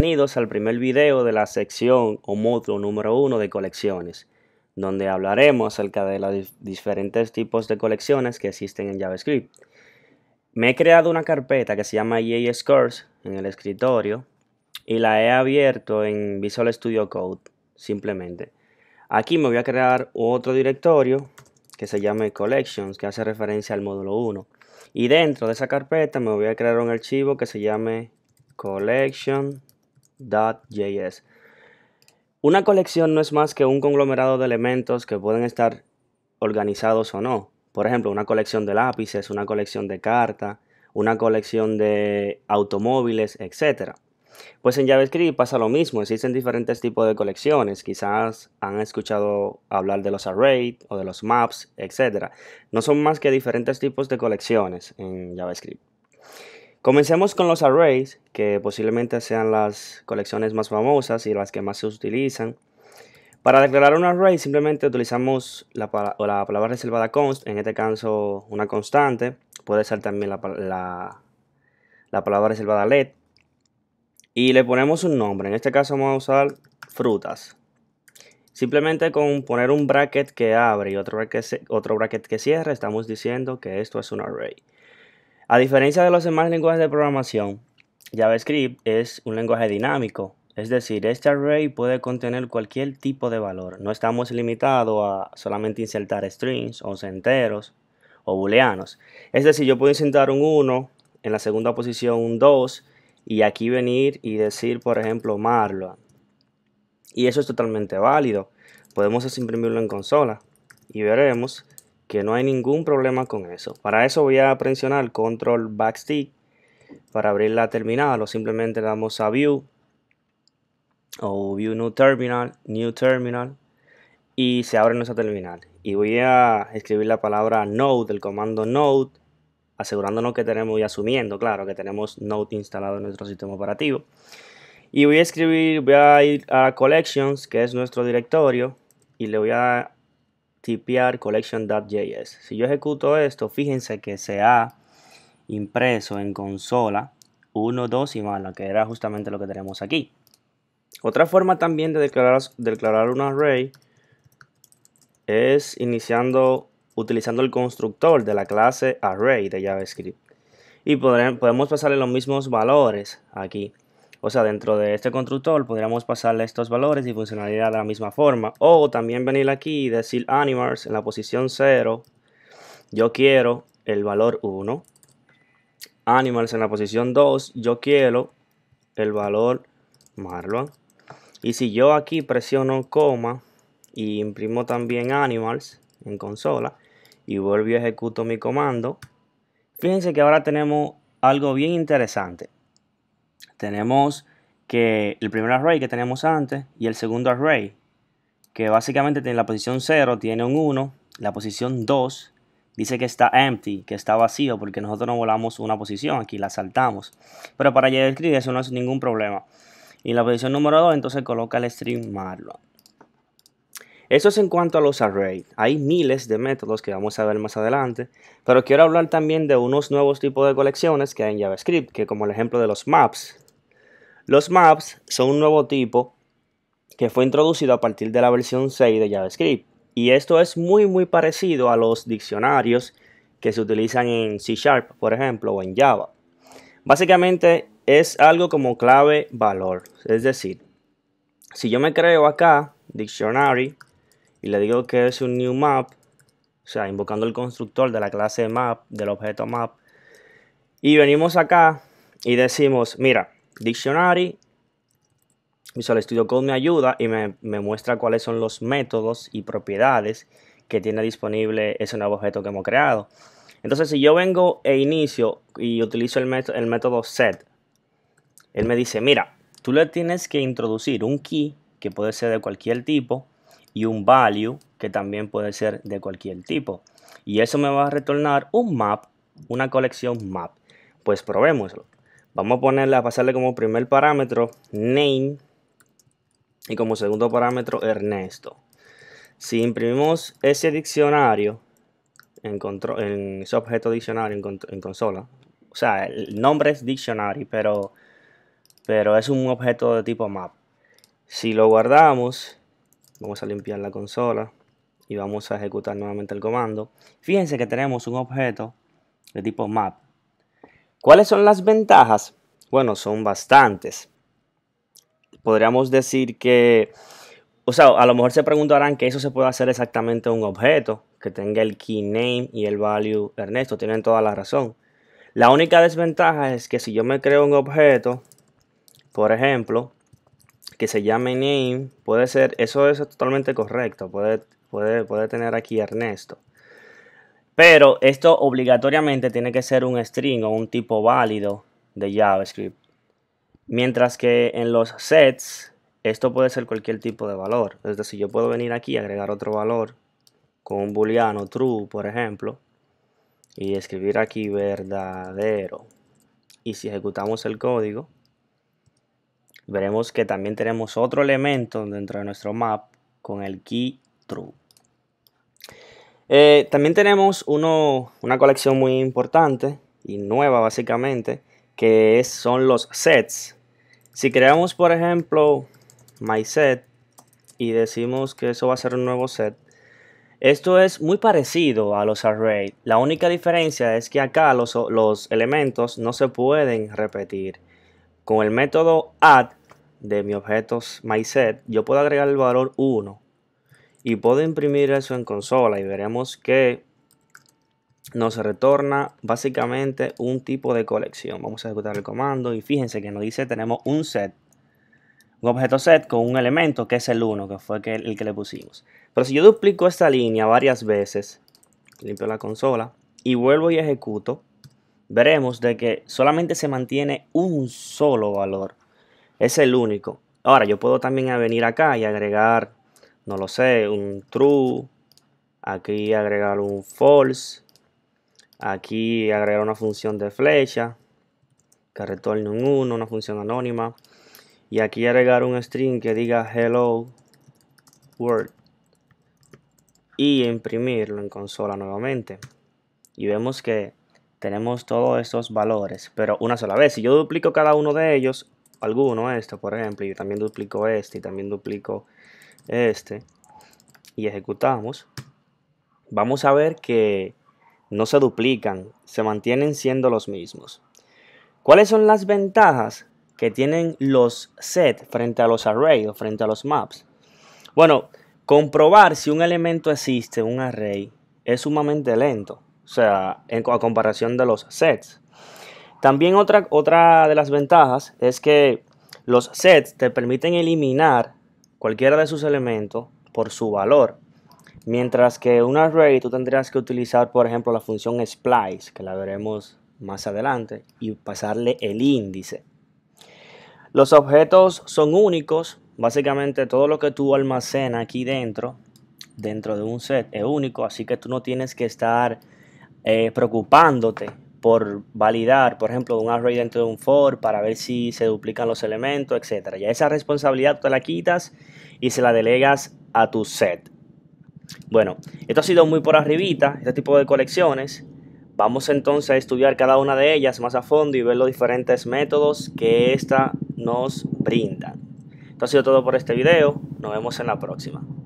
Bienvenidos al primer video de la sección o módulo número 1 de colecciones, donde hablaremos acerca de los diferentes tipos de colecciones que existen en JavaScript. Me he creado una carpeta que se llama EA Scores en el escritorio y la he abierto en Visual Studio Code, simplemente. Aquí me voy a crear otro directorio que se llame Collections, que hace referencia al módulo 1. Y dentro de esa carpeta me voy a crear un archivo que se llame collection .js. Una colección no es más que un conglomerado de elementos que pueden estar organizados o no. Por ejemplo, una colección de lápices, una colección de cartas, una colección de automóviles, etc. Pues en JavaScript pasa lo mismo, existen diferentes tipos de colecciones, quizás han escuchado hablar de los arrays o de los maps, etc. No son más que diferentes tipos de colecciones en JavaScript. Comencemos con los arrays, que posiblemente sean las colecciones más famosas y las que más se utilizan. Para declarar un array simplemente utilizamos la, palabra reservada const, en este caso una constante, puede ser también la, palabra reservada let, y le ponemos un nombre, en este caso vamos a usar frutas. Simplemente con poner un bracket que abre y otro bracket, otro bracket que cierra, estamos diciendo que esto es un array. A diferencia de los demás lenguajes de programación, JavaScript es un lenguaje dinámico, es decir, este array puede contener cualquier tipo de valor. No estamos limitados a solamente insertar strings o enteros o booleanos. Es decir, yo puedo insertar un 1, en la segunda posición un 2 y aquí venir y decir, por ejemplo, Marlo. Y eso es totalmente válido. Podemos imprimirlo en consola y veremos que no hay ningún problema con eso. Para eso voy a presionar control backstick para abrir la terminal o simplemente damos a view o view new terminal, new terminal y se abre nuestra terminal. Y voy a escribir la palabra node, el comando node, asegurándonos que tenemos y asumiendo, claro, que tenemos node instalado en nuestro sistema operativo. Y voy a escribir, voy a ir a collections, que es nuestro directorio, y le voy a tprcollection.js. Si yo ejecuto esto, fíjense que se ha impreso en consola 1, 2 y mala, que era justamente lo que tenemos aquí. Otra forma también de declarar, un array es iniciando, utilizando el constructor de la clase array de JavaScript. Y podemos pasarle los mismos valores aquí. O sea, dentro de este constructor podríamos pasarle estos valores y funcionalidad de la misma forma. O también venir aquí y decir animals en la posición 0, yo quiero el valor 1. Animals en la posición 2, yo quiero el valor Marlon. Y si yo aquí presiono coma y imprimo también animals en consola y vuelvo y ejecuto mi comando, fíjense que ahora tenemos algo bien interesante tenemos que el primer array que teníamos antes y el segundo array, que básicamente tiene la posición 0, tiene un 1, la posición 2 dice que está empty, que está vacío, porque nosotros no volamos una posición aquí, la saltamos. Pero para JavaScript eso no es ningún problema. Y la posición número 2 entonces coloca el string Marlon. Eso es en cuanto a los arrays. Hay miles de métodos que vamos a ver más adelante, pero quiero hablar también de unos nuevos tipos de colecciones que hay en JavaScript, que como el ejemplo de los maps, los maps son un nuevo tipo que fue introducido a partir de la versión 6 de JavaScript. Y esto es muy muy parecido a los diccionarios que se utilizan en C Sharp, por ejemplo, o en Java. Básicamente es algo como clave valor. Es decir, si yo me creo acá, dictionary, y le digo que es un new map, o sea, invocando el constructor de la clase map, del objeto map, y venimos acá y decimos, mira, Dictionary. Visual Studio Code me ayuda y me, muestra cuáles son los métodos y propiedades que tiene disponible ese nuevo objeto que hemos creado. Entonces, si yo vengo e inicio y utilizo el, el, método set, él me dice, mira, tú le tienes que introducir un key, que puede ser de cualquier tipo, y un value, que también puede ser de cualquier tipo. Y eso me va a retornar un map, una colección map. Pues probémoslo. Vamos a ponerle, a pasarle como primer parámetro name y como segundo parámetro Ernesto. Si imprimimos ese diccionario en, en ese objeto diccionario en, consola, o sea, el nombre es dictionary, pero, pero es un objeto de tipo map. Si lo guardamos, vamos a limpiar la consola y vamos a ejecutar nuevamente el comando. Fíjense que tenemos un objeto de tipo map ¿Cuáles son las ventajas? Bueno, son bastantes. Podríamos decir que, o sea, a lo mejor se preguntarán que eso se puede hacer exactamente un objeto que tenga el key name y el value Ernesto. Tienen toda la razón. La única desventaja es que si yo me creo un objeto, por ejemplo, que se llame name, puede ser, eso es totalmente correcto, puede, puede, puede tener aquí Ernesto. Pero esto obligatoriamente tiene que ser un string o un tipo válido de JavaScript. Mientras que en los sets, esto puede ser cualquier tipo de valor. Es decir, yo puedo venir aquí y agregar otro valor con un booleano true, por ejemplo, y escribir aquí verdadero. Y si ejecutamos el código, veremos que también tenemos otro elemento dentro de nuestro map con el key true. Eh, también tenemos una colección muy importante y nueva básicamente, que son los sets. Si creamos, por ejemplo, MySet y decimos que eso va a ser un nuevo set, esto es muy parecido a los arrays. La única diferencia es que acá los, los elementos no se pueden repetir. Con el método add de mi objeto mySet, yo puedo agregar el valor 1 y puedo imprimir eso en consola y veremos que nos retorna básicamente un tipo de colección. Vamos a ejecutar el comando y fíjense que nos dice tenemos un set, un objeto set con un elemento que es el 1, que fue el que le pusimos. Pero si yo duplico esta línea varias veces, limpio la consola y vuelvo y ejecuto, veremos de que solamente se mantiene un solo valor. Es el único. Ahora yo puedo también venir acá y agregar no lo sé, un true, aquí agregar un false, aquí agregar una función de flecha que retorne un 1, una función anónima, y aquí agregar un string que diga hello world y imprimirlo en consola nuevamente. Y vemos que tenemos todos estos valores, pero una sola vez. Si yo duplico cada uno de ellos, alguno, este por ejemplo, y también duplico este, y también duplico este, y ejecutamos, vamos a ver que no se duplican, se mantienen siendo los mismos. ¿Cuáles son las ventajas que tienen los sets frente a los arrays o frente a los maps? Bueno, comprobar si un elemento existe, un array, es sumamente lento, o sea, en, a comparación de los sets. También otra, otra de las ventajas es que los sets te permiten eliminar cualquiera de sus elementos por su valor. Mientras que un array tú tendrías que utilizar, por ejemplo, la función splice, que la veremos más adelante, y pasarle el índice. Los objetos son únicos, básicamente todo lo que tú almacenas aquí dentro, dentro de un set, es único, así que tú no tienes que estar eh, preocupándote por validar, por ejemplo, un array dentro de un for para ver si se duplican los elementos, etc. Ya esa responsabilidad tú la quitas y se la delegas a tu set. Bueno, esto ha sido muy por arribita, este tipo de colecciones. Vamos entonces a estudiar cada una de ellas más a fondo y ver los diferentes métodos que esta nos brinda. Esto ha sido todo por este video, nos vemos en la próxima.